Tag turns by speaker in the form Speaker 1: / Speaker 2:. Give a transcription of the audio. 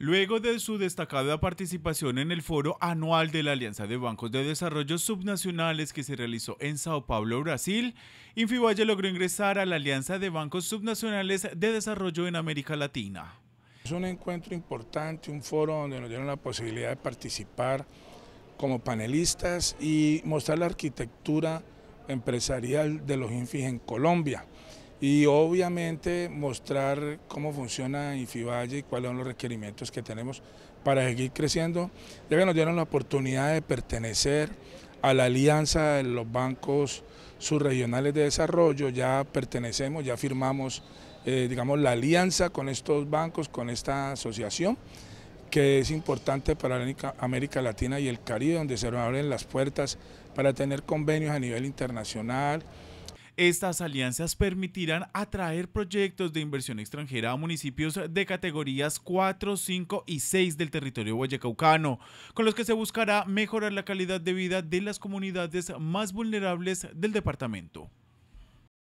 Speaker 1: Luego de su destacada participación en el foro anual de la Alianza de Bancos de Desarrollo Subnacionales que se realizó en Sao Paulo, Brasil, Infivalle logró ingresar a la Alianza de Bancos Subnacionales de Desarrollo en América Latina.
Speaker 2: Es un encuentro importante, un foro donde nos dieron la posibilidad de participar como panelistas y mostrar la arquitectura empresarial de los INFIS en Colombia y obviamente mostrar cómo funciona Infivalle y cuáles son los requerimientos que tenemos para seguir creciendo. Ya que nos dieron la oportunidad de pertenecer a la alianza de los bancos subregionales de desarrollo, ya pertenecemos, ya firmamos eh, digamos, la alianza con estos bancos, con esta asociación que es importante para América Latina y el Caribe, donde se abren
Speaker 1: las puertas para tener convenios a nivel internacional, estas alianzas permitirán atraer proyectos de inversión extranjera a municipios de categorías 4, 5 y 6 del territorio guayacaucano, con los que se buscará mejorar la calidad de vida de las comunidades más vulnerables del departamento.